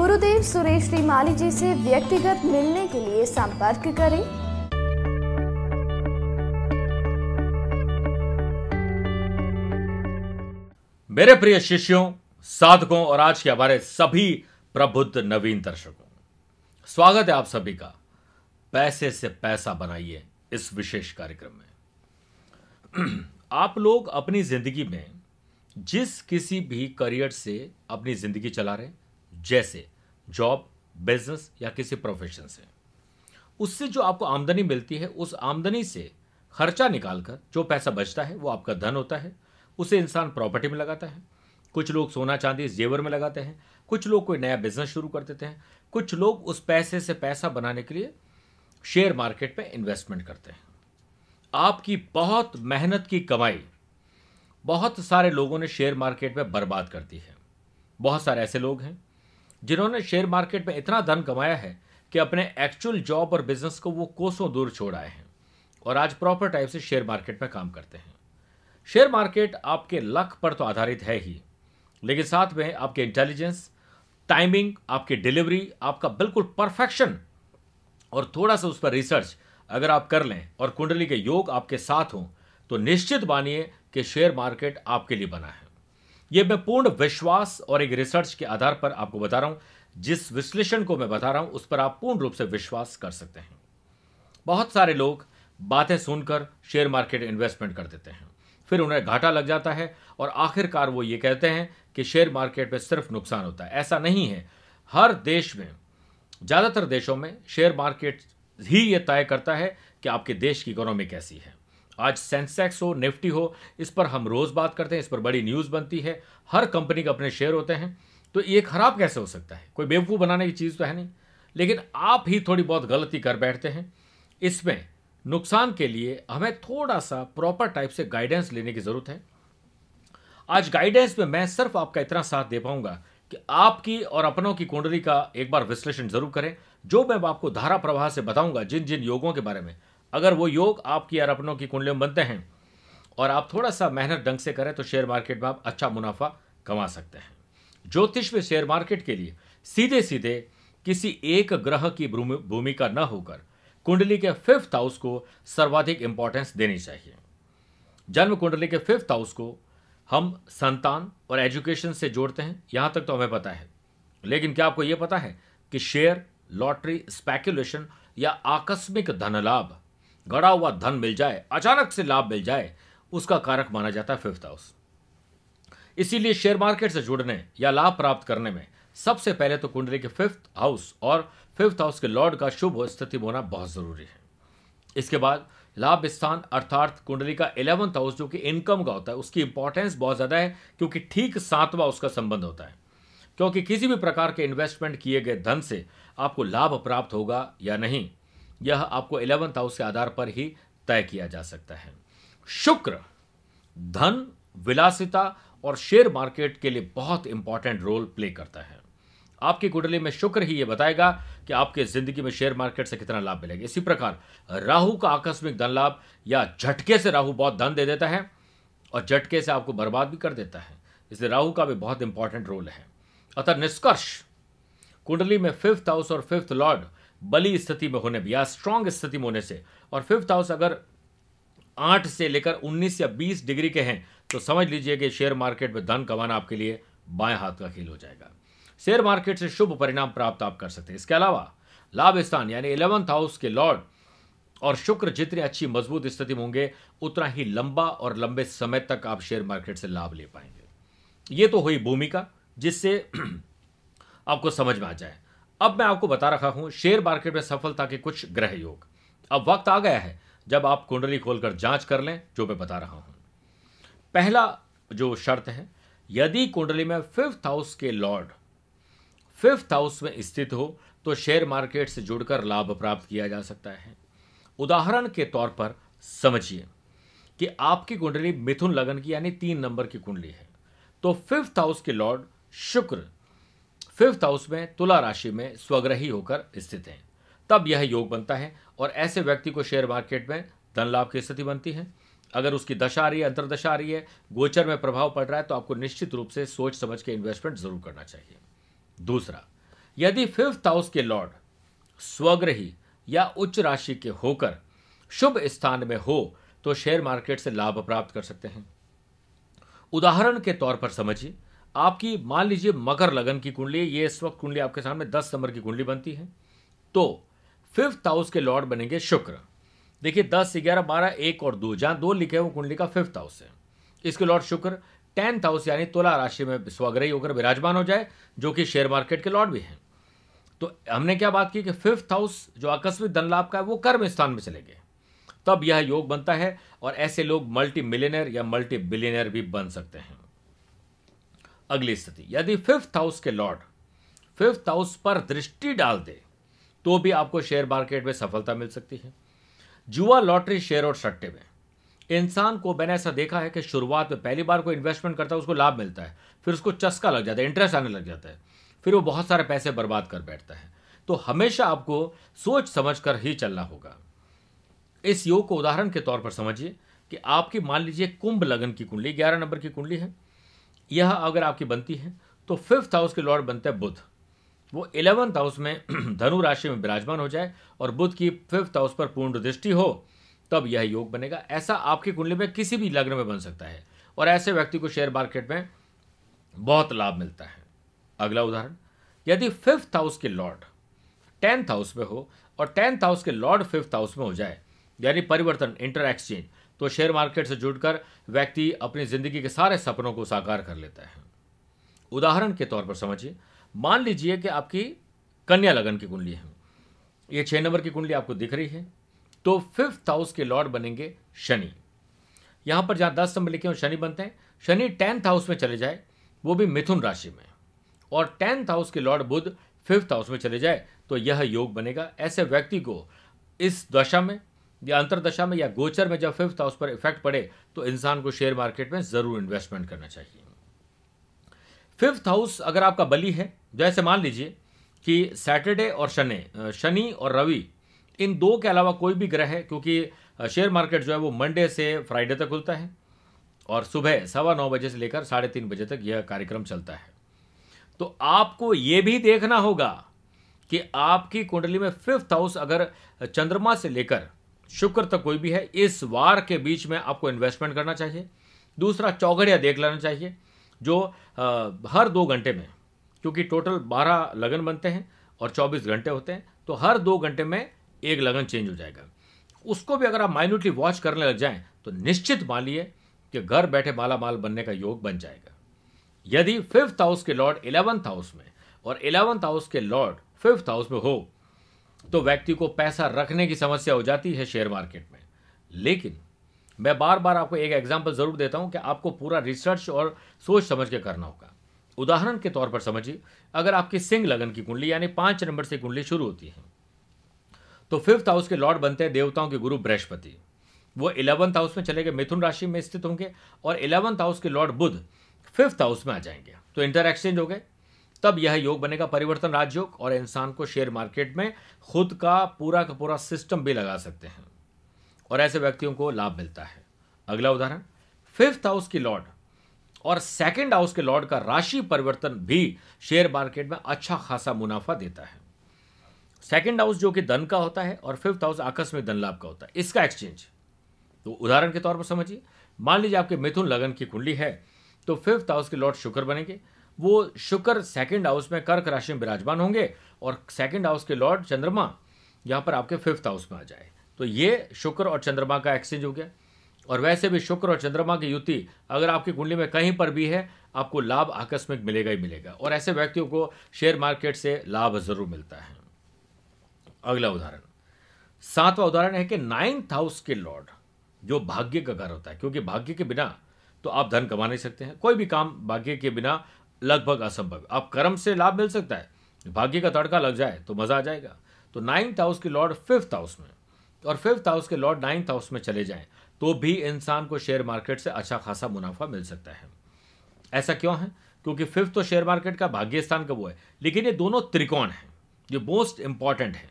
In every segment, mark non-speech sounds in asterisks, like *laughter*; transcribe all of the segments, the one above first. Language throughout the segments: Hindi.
गुरुदेव सुरेश श्री माली जी से व्यक्तिगत मिलने के लिए संपर्क करें मेरे प्रिय शिष्यों साधकों और आज के हमारे सभी प्रबुद्ध नवीन दर्शकों स्वागत है आप सभी का पैसे से पैसा बनाइए इस विशेष कार्यक्रम में *clears throat* आप लोग अपनी जिंदगी में जिस किसी भी करियर से अपनी जिंदगी चला रहे हैं जैसे जॉब बिजनेस या किसी प्रोफेशन से उससे जो आपको आमदनी मिलती है उस आमदनी से खर्चा निकालकर जो पैसा बचता है वो आपका धन होता है उसे इंसान प्रॉपर्टी में लगाता है कुछ लोग सोना चांदी जेवर में लगाते हैं कुछ लोग कोई नया बिजनेस शुरू कर देते हैं कुछ लोग उस पैसे से पैसा बनाने के लिए शेयर मार्केट में इन्वेस्टमेंट करते हैं आपकी बहुत मेहनत की कमाई बहुत सारे लोगों ने शेयर मार्केट में बर्बाद कर दी है बहुत सारे ऐसे लोग हैं जिन्होंने शेयर मार्केट में इतना धन कमाया है कि अपने एक्चुअल जॉब और बिजनेस को वो कोसों दूर छोड़ आए हैं और आज प्रॉपर टाइप से शेयर मार्केट में काम करते हैं शेयर मार्केट आपके लक पर तो आधारित है ही लेकिन साथ में आपके इंटेलिजेंस टाइमिंग आपकी डिलीवरी आपका बिल्कुल परफेक्शन और थोड़ा सा उस पर रिसर्च अगर आप कर लें और कुंडली के योग आपके साथ हों तो निश्चित मानिए कि शेयर मार्केट आपके लिए बना है ये मैं पूर्ण विश्वास और एक रिसर्च के आधार पर आपको बता रहा हूं जिस विश्लेषण को मैं बता रहा हूं उस पर आप पूर्ण रूप से विश्वास कर सकते हैं बहुत सारे लोग बातें सुनकर शेयर मार्केट इन्वेस्टमेंट कर देते हैं फिर उन्हें घाटा लग जाता है और आखिरकार वो ये कहते हैं कि शेयर मार्केट में सिर्फ नुकसान होता है ऐसा नहीं है हर देश में ज़्यादातर देशों में शेयर मार्केट ही ये तय करता है कि आपके देश की इकोनॉमी कैसी है आज सेंसेक्स हो निफ्टी हो इस पर हम रोज़ बात करते हैं इस पर बड़ी न्यूज़ बनती है हर कंपनी के अपने शेयर होते हैं तो ये ख़राब कैसे हो सकता है कोई बेवकूफ़ बनाने की चीज़ तो है नहीं लेकिन आप ही थोड़ी बहुत गलती कर बैठते हैं इसमें नुकसान के लिए हमें थोड़ा सा प्रॉपर टाइप से गाइडेंस लेने की ज़रूरत है आज गाइडेंस में मैं सिर्फ आपका इतना साथ दे पाऊंगा कि आपकी और अपनों की कुंडली का एक बार विश्लेषण जरूर करें जो मैं आपको धारा प्रवाह से बताऊंगा जिन जिन योगों के बारे में अगर वो योग आपकी और अपनों की कुंडलियों में बनते हैं और आप थोड़ा सा मेहनत ढंग से करें तो शेयर मार्केट में आप अच्छा मुनाफा कमा सकते हैं ज्योतिष में शेयर मार्केट के लिए सीधे सीधे किसी एक ग्रह की भूमिका न होकर कुंडली के फिफ्थ हाउस को सर्वाधिक इंपॉर्टेंस देनी चाहिए जन्म कुंडली के फिफ्थ हाउस को हम संतान और एजुकेशन से जोड़ते हैं यहां तक तो हमें पता है लेकिन क्या आपको यह पता है कि शेयर लॉटरी स्पेक्युलेशन या आकस्मिक धन लाभ गड़ा हुआ धन मिल जाए अचानक से लाभ मिल जाए उसका कारक माना जाता है फिफ्थ हाउस इसीलिए शेयर मार्केट से जुड़ने या लाभ प्राप्त करने में सबसे पहले तो कुंडली के फिफ्थ हाउस और फिफ्थ हाउस के लॉर्ड का शुभ स्थिति होना बहुत जरूरी है इसके बाद लाभ स्थान अर्थात कुंडली का इलेवंथ हाउस जो कि इनकम का होता है उसकी इंपॉर्टेंस बहुत ज़्यादा है क्योंकि ठीक सातवा उसका संबंध होता है क्योंकि किसी भी प्रकार के इन्वेस्टमेंट किए गए धन से आपको लाभ प्राप्त होगा या नहीं यह आपको इलेवंथ हाउस के आधार पर ही तय किया जा सकता है शुक्र धन विलासिता और शेयर मार्केट के लिए बहुत इंपॉर्टेंट रोल प्ले करता है आपकी कुंडली में शुक्र ही यह बताएगा कि आपके जिंदगी में शेयर मार्केट से कितना लाभ मिलेगा इसी प्रकार राहु का आकस्मिक धन लाभ या झटके से राहु बहुत धन दे देता है और झटके से आपको बर्बाद भी कर देता है इसलिए राहु का भी बहुत इंपॉर्टेंट रोल है अतः निष्कर्ष कुंडली में फिफ्थ हाउस और फिफ्थ लॉर्ड बली स्थिति में होने या स्ट्रांग स्थिति में होने से और फिफ्थ हाउस अगर आठ से लेकर उन्नीस या बीस डिग्री के हैं तो समझ लीजिए कि शेयर मार्केट में धन कमाना आपके लिए बाएं हाथ का खेल हो जाएगा शेयर मार्केट से शुभ परिणाम प्राप्त आप कर सकते हैं इसके अलावा लाभ स्थान यानी इलेवंथ हाउस के लॉर्ड और शुक्र जितनी अच्छी मजबूत स्थिति में होंगे उतना ही लंबा और लंबे समय तक आप शेयर मार्केट से लाभ ले पाएंगे ये तो हुई भूमिका जिससे *clears throat* आपको समझ में आ जाए अब मैं आपको बता रखा हूं शेयर मार्केट में सफलता के कुछ ग्रह योग अब वक्त आ गया है जब आप कुंडली खोलकर जांच कर लें जो मैं बता रहा हूं पहला जो शर्त है यदि कुंडली में फिफ्थ हाउस के लॉर्ड फिफ्थ हाउस में स्थित हो तो शेयर मार्केट से जुड़कर लाभ प्राप्त किया जा सकता है उदाहरण के तौर पर समझिए कि आपकी कुंडली मिथुन लगन की यानी तीन नंबर की कुंडली है तो फिफ्थ हाउस के लॉर्ड शुक्र फिफ्थ हाउस में तुला राशि में स्वग्रही होकर स्थित हैं तब यह योग बनता है और ऐसे व्यक्ति को शेयर मार्केट में धन लाभ की स्थिति बनती है अगर उसकी दशा आ रही है अंतरदशा आ रही है गोचर में प्रभाव पड़ रहा है तो आपको निश्चित रूप से सोच समझ के इन्वेस्टमेंट जरूर करना चाहिए दूसरा यदि फिफ्थ हाउस के लॉर्ड स्वग्रही या उच्च राशि के होकर शुभ स्थान में हो तो शेयर मार्केट से लाभ प्राप्त कर सकते हैं उदाहरण के तौर पर समझिए आपकी मान लीजिए मकर लगन की कुंडली ये इस वक्त कुंडली आपके सामने दस सितंबर की कुंडली बनती है तो फिफ्थ हाउस के लॉर्ड बनेंगे शुक्र देखिए दस ग्यारह बारह एक और दो जहाँ दो लिखे हुए कुंडली का फिफ्थ हाउस है इसके लॉर्ड शुक्र टेंथ हाउस यानी तुला राशि में स्वग्रही होकर विराजमान हो जाए जो कि शेयर मार्केट के लॉर्ड भी हैं तो हमने क्या बात की कि फिफ्थ हाउस जो आकस्मिक धन लाभ का है वो कर्म स्थान में चले गए तब यह योग बनता है और ऐसे लोग मल्टी मिलियनर या मल्टी बिलियनर भी बन सकते हैं अगली स्थिति यदि फिफ्थ हाउस के लॉर्ड फिफ्थ हाउस पर दृष्टि डाल दे तो भी आपको शेयर मार्केट में सफलता मिल सकती है जुआ लॉटरी शेयर और सट्टे में इंसान को मैंने ऐसा देखा है कि शुरुआत में पहली बार कोई इन्वेस्टमेंट करता है उसको लाभ मिलता है फिर उसको चस्का लग जाता है इंटरेस्ट आने लग जाता है फिर वो बहुत सारे पैसे बर्बाद कर बैठता है तो हमेशा आपको सोच समझ कर ही चलना होगा इस योग को उदाहरण के तौर पर समझिए कि आपकी मान लीजिए कुंभ लगन की कुंडली ग्यारह नंबर की कुंडली है यह अगर आपकी बनती है तो फिफ्थ हाउस के लॉर्ड बनते हैं बुद्ध वो इलेवंथ हाउस में *clears throat* धनु राशि में विराजमान हो जाए और बुद्ध की फिफ्थ हाउस पर पूर्ण दृष्टि हो तब यह योग बनेगा ऐसा आपकी कुंडली में किसी भी लग्न में बन सकता है और ऐसे व्यक्ति को शेयर मार्केट में बहुत लाभ मिलता है अगला उदाहरण यदि फिफ्थ हाउस के लॉर्ड टेंथ हाउस में हो और टेंथ हाउस के लॉर्ड फिफ्थ हाउस में हो जाए यानी परिवर्तन इंटर एक्सचेंज तो शेयर मार्केट से जुड़कर व्यक्ति अपनी जिंदगी के सारे सपनों को साकार कर लेता है उदाहरण के तौर पर समझिए मान लीजिए कि आपकी कन्या लगन की कुंडली है ये छह नंबर की कुंडली आपको दिख रही है तो फिफ्थ हाउस के लॉर्ड बनेंगे शनि यहां पर जहाँ दस नंबर लिखे हैं शनि बनते हैं शनि टेंथ हाउस में चले जाए वो भी मिथुन राशि में और टेंथ हाउस के लॉर्ड बुद्ध फिफ्थ हाउस में चले जाए तो यह योग बनेगा ऐसे व्यक्ति को इस दशा में या अंतरदशा में या गोचर में जब फिफ्थ हाउस पर इफेक्ट पड़े तो इंसान को शेयर मार्केट में ज़रूर इन्वेस्टमेंट करना चाहिए फिफ्थ हाउस अगर आपका बलि है जैसे तो मान लीजिए कि सैटरडे और शनि शनि और रवि इन दो के अलावा कोई भी ग्रह है क्योंकि शेयर मार्केट जो है वो मंडे से फ्राइडे तक खुलता है और सुबह सवा नौ बजे से लेकर साढ़े तीन बजे तक यह कार्यक्रम चलता है तो आपको यह भी देखना होगा कि आपकी कुंडली में फिफ्थ हाउस अगर चंद्रमा से लेकर शुक्र तक तो कोई भी है इस वार के बीच में आपको इन्वेस्टमेंट करना चाहिए दूसरा चौघड़िया देख लेना चाहिए जो आ, हर दो घंटे में क्योंकि टोटल बारह लगन बनते हैं और चौबीस घंटे होते हैं तो हर दो घंटे में एक लगन चेंज हो जाएगा उसको भी अगर आप माइन्यूटली वॉच करने लग जाएं तो निश्चित मान लिए कि घर बैठे माला माल बनने का योग बन जाएगा यदि फिफ्थ हाउस के लॉर्ड इलेवंथ हाउस में और इलेवंथ हाउस के लॉर्ड फिफ्थ हाउस में हो तो व्यक्ति को पैसा रखने की समस्या हो जाती है शेयर मार्केट में लेकिन मैं बार बार आपको एक एग्जाम्पल ज़रूर देता हूं कि आपको पूरा रिसर्च और सोच समझ के करना होगा उदाहरण के तौर पर समझिए अगर आपकी सिंह लगन की कुंडली यानी पांच नंबर से कुंडली शुरू होती है तो फिफ्थ हाउस के लॉर्ड बनते हैं देवताओं के गुरु बृहस्पति वो इलेवंथ हाउस में चले गए मिथुन राशि में स्थित होंगे और इलेवंथ हाउस के लॉर्ड बुद्ध फिफ्थ हाउस में आ जाएंगे तो इंटर एक्सचेंज हो गए तब यह योग बनेगा परिवर्तन राजयोग और इंसान को शेयर मार्केट में खुद का पूरा का पूरा सिस्टम भी लगा सकते हैं और ऐसे व्यक्तियों को लाभ मिलता है अगला उदाहरण फिफ्थ हाउस की लॉर्ड और सेकंड हाउस के लॉर्ड का राशि परिवर्तन भी शेयर मार्केट में अच्छा खासा मुनाफा देता है सेकंड हाउस जो कि धन का होता है और फिफ्थ हाउस आकस्मिक धन लाभ का होता है इसका एक्सचेंज तो उदाहरण के तौर पर समझिए मान लीजिए आपके मिथुन लगन की कुंडली है तो फिफ्थ हाउस के लॉर्ड शुक्र बनेंगे वो शुक्र सेकंड हाउस में कर्क राशि में विराजमान होंगे और सेकंड हाउस के लॉर्ड चंद्रमा यहाँ पर आपके फिफ्थ हाउस में आ जाए तो ये शुक्र और चंद्रमा का एक्सचेंज हो गया और वैसे भी शुक्र और चंद्रमा की युति अगर आपकी कुंडली में कहीं पर भी है आपको लाभ आकस्मिक मिलेगा ही मिलेगा और ऐसे व्यक्तियों को शेयर मार्केट से लाभ जरूर मिलता है अगला उदाहरण सातवां उदाहरण है कि नाइन्थ हाउस के लॉर्ड जो भाग्य का घर होता है क्योंकि भाग्य के बिना तो आप धन कमा नहीं सकते हैं कोई भी काम भाग्य के बिना लगभग असंभव आप कर्म से लाभ मिल सकता है भाग्य का तड़का लग जाए तो मज़ा आ जाएगा तो नाइन्थ हाउस की लॉर्ड फिफ्थ हाउस में और फिफ्थ हाउस के लॉर्ड नाइन्थ हाउस में चले जाएं तो भी इंसान को शेयर मार्केट से अच्छा खासा मुनाफा मिल सकता है ऐसा क्यों है क्योंकि फिफ्थ तो शेयर मार्केट का भाग्य स्थान का वो है लेकिन ये दोनों त्रिकोण हैं जो मोस्ट इंपॉर्टेंट हैं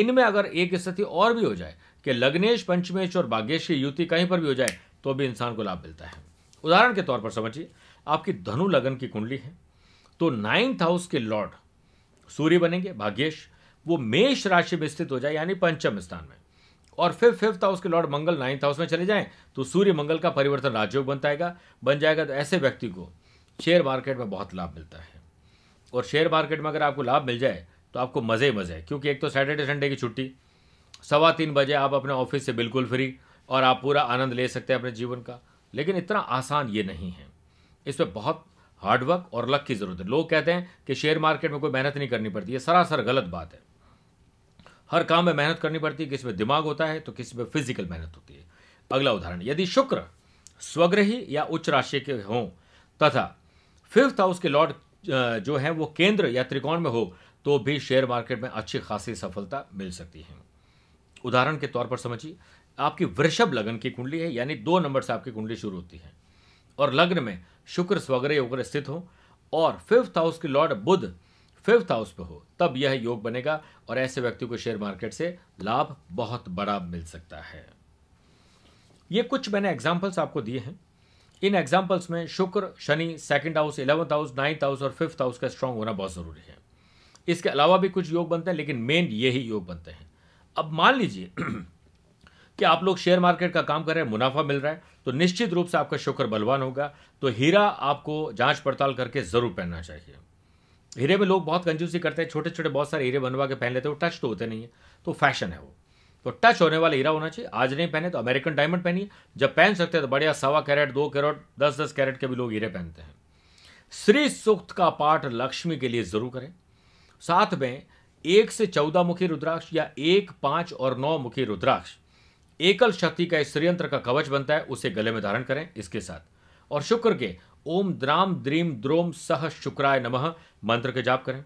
इनमें अगर एक स्थिति और भी हो जाए कि लग्नेश पंचमेश और भाग्यश की युति कहीं पर भी हो जाए तो भी इंसान को लाभ मिलता है उदाहरण के तौर पर समझिए आपकी धनु लगन की कुंडली है तो नाइन्थ हाउस के लॉर्ड सूर्य बनेंगे भाग्येश वो मेष राशि में स्थित हो जाए यानी पंचम स्थान में और फिर फिफ्थ हाउस के लॉर्ड मंगल नाइन्थ हाउस में चले जाएं तो सूर्य मंगल का परिवर्तन राजयोग बनता पाएगा बन जाएगा तो ऐसे व्यक्ति को शेयर मार्केट में बहुत लाभ मिलता है और शेयर मार्केट में अगर आपको लाभ मिल जाए तो आपको मज़े ही मज़े क्योंकि एक तो सैटरडे संडे की छुट्टी सवा तीन बजे आप अपने ऑफिस से बिल्कुल फ्री और आप पूरा आनंद ले सकते हैं अपने जीवन का लेकिन इतना आसान ये नहीं है इस पर बहुत हार्डवर्क और लक की ज़रूरत है लोग कहते हैं कि शेयर मार्केट में कोई मेहनत नहीं करनी पड़ती है सरासर गलत बात है हर काम में मेहनत करनी पड़ती है किसी में दिमाग होता है तो किसी में फिजिकल मेहनत होती है अगला उदाहरण यदि शुक्र स्वग्रही या उच्च राशि के हों तथा फिफ्थ हाउस के लॉर्ड जो है वो केंद्र या त्रिकोण में हो तो भी शेयर मार्केट में अच्छी खासी सफलता मिल सकती है उदाहरण के तौर पर समझिए आपकी वृषभ लगन की कुंडली है यानी दो नंबर से आपकी कुंडली शुरू होती है और लग्न में शुक्र स्वग्रह होकर स्थित हो और फिफ्थ हाउस की लॉर्ड बुद्ध फिफ्थ हाउस पे हो तब यह योग बनेगा और ऐसे व्यक्ति को शेयर मार्केट से लाभ बहुत बड़ा मिल सकता है ये कुछ मैंने एग्जाम्पल्स आपको दिए हैं इन एग्जाम्पल्स में Shukra Shani second house eleventh house ninth house और फिफ्थ हाउस का स्ट्रांग होना बहुत ज़रूरी है इसके अलावा भी कुछ योग बनते हैं लेकिन मेन यही योग बनते हैं अब मान लीजिए *clears throat* कि आप लोग शेयर मार्केट का काम कर रहे हैं मुनाफा मिल रहा है तो निश्चित रूप से आपका शुक्र बलवान होगा तो हीरा आपको जांच पड़ताल करके ज़रूर पहनना चाहिए हीरे में लोग बहुत कंजूसी करते हैं छोटे छोटे बहुत सारे हीरे बनवा के पहन लेते हैं टच तो होते नहीं है तो फैशन है वो तो टच होने वाला हीरा होना चाहिए आज नहीं पहने तो अमेरिकन डायमंड पहनिए जब पहन सकते हैं तो बढ़िया सवा कैरेट दो कैरेट दस दस कैरेट के भी लोग हीरे पहनते हैं श्री सूक्त का पाठ लक्ष्मी के लिए जरूर करें साथ में एक से चौदह मुखी रुद्राक्ष या एक पांच और नौ मुखी रुद्राक्ष एकल शक्ति का इस षडयंत्र का कवच बनता है उसे गले में धारण करें इसके साथ और शुक्र के ओम द्राम द्रीम द्रोम सह शुक्राय नमः मंत्र के जाप करें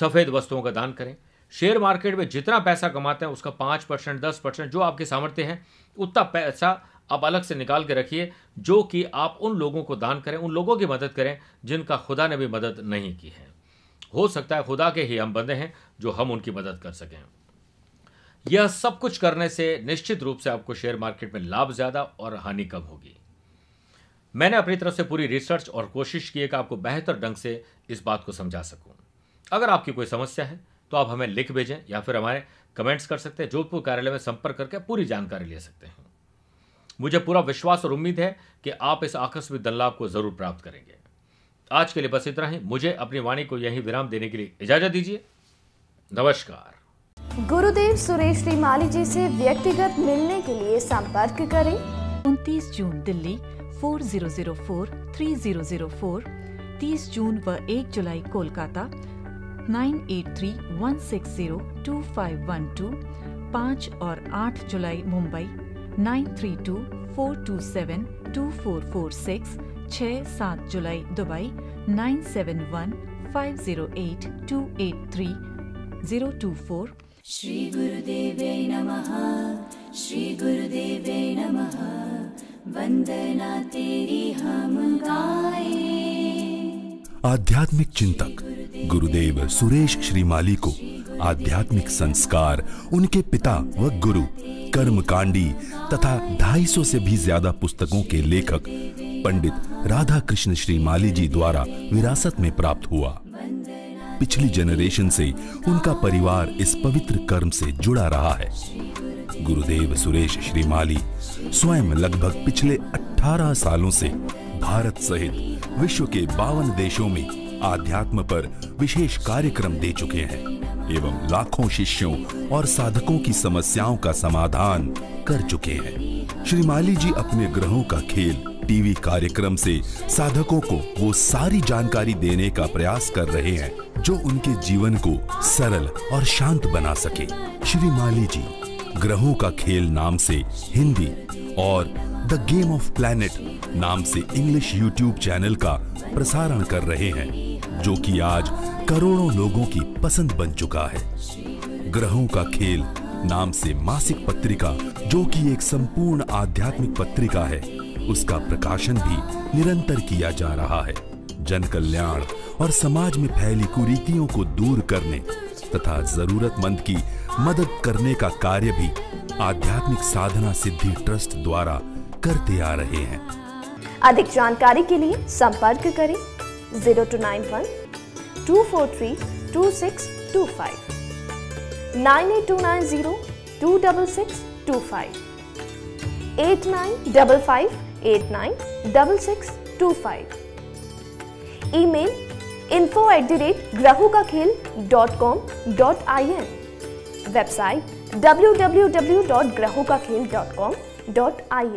सफ़ेद वस्तुओं का दान करें शेयर मार्केट में जितना पैसा कमाते हैं उसका पाँच परसेंट दस परसेंट जो आपके सामर्थ्य हैं उतना पैसा आप अलग से निकाल के रखिए जो कि आप उन लोगों को दान करें उन लोगों की मदद करें जिनका खुदा ने भी मदद नहीं की है हो सकता है खुदा के ही हम बंदे हैं जो हम उनकी मदद कर सकें यह सब कुछ करने से निश्चित रूप से आपको शेयर मार्केट में लाभ ज़्यादा और हानि कम होगी मैंने अपनी तरफ से पूरी रिसर्च और कोशिश की है कि आपको बेहतर ढंग से इस बात को समझा सकूं। अगर आपकी कोई समस्या है तो आप हमें लिख भेजें या फिर हमारे कमेंट्स कर सकते हैं जोधपुर कार्यालय में संपर्क करके पूरी जानकारी ले सकते हैं मुझे पूरा विश्वास और उम्मीद है कि आप इस आकस्मिक धनलाभ को जरूर प्राप्त करेंगे आज के लिए बस इतना ही मुझे अपनी वाणी को यही विराम देने के लिए इजाजत दीजिए नमस्कार गुरुदेव सुरेश श्री माली जी से व्यक्तिगत मिलने के लिए संपर्क करें 29 जून दिल्ली 4004-3004, जून व 1 जुलाई कोलकाता 9831602512, 5 और 8 जुलाई मुंबई 9324272446, 6 7 जुलाई दुबई 971508283024 श्री गुरुदेवे नमः श्री गुरुदेवे नमः वंदना तेरी हम गाए आध्यात्मिक चिंतक गुरुदेव सुरेश श्रीमाली को आध्यात्मिक संस्कार उनके पिता व गुरु कर्मकांडी तथा 250 से भी ज्यादा पुस्तकों के लेखक पंडित राधा कृष्ण श्रीमाली जी द्वारा विरासत में प्राप्त हुआ पिछली जनरेशन से उनका परिवार इस पवित्र कर्म से जुड़ा रहा है गुरुदेव सुरेश श्रीमाली स्वयं लगभग पिछले 18 सालों से भारत सहित विश्व के बावन देशों में आध्यात्म पर विशेष कार्यक्रम दे चुके हैं एवं लाखों शिष्यों और साधकों की समस्याओं का समाधान कर चुके हैं श्रीमाली जी अपने ग्रहों का खेल टीवी कार्यक्रम से साधकों को वो सारी जानकारी देने का प्रयास कर रहे हैं जो उनके जीवन को सरल और शांत बना सके श्री माली जी ग्रहों का खेल नाम से हिंदी और द गेम ऑफ प्लैनेट नाम से इंग्लिश यूट्यूब चैनल का प्रसारण कर रहे हैं जो कि आज करोड़ों लोगों की पसंद बन चुका है ग्रहों का खेल नाम से मासिक पत्रिका जो कि एक संपूर्ण आध्यात्मिक पत्रिका है उसका प्रकाशन भी निरंतर किया जा रहा है जन कल्याण और समाज में फैली कुरीतियों को दूर करने तथा जरूरतमंद की मदद करने का कार्य भी आध्यात्मिक साधना सिद्धि ट्रस्ट द्वारा करते आ रहे हैं अधिक जानकारी के लिए संपर्क करें zero two nine one two four three two six two five nine eight two nine zero two double six two five eight nine double five eight nine double six two five email info at the rate ग्रहों का खेल dot com dot I N website W W W dot ग्रहों का खेल dot com dot I N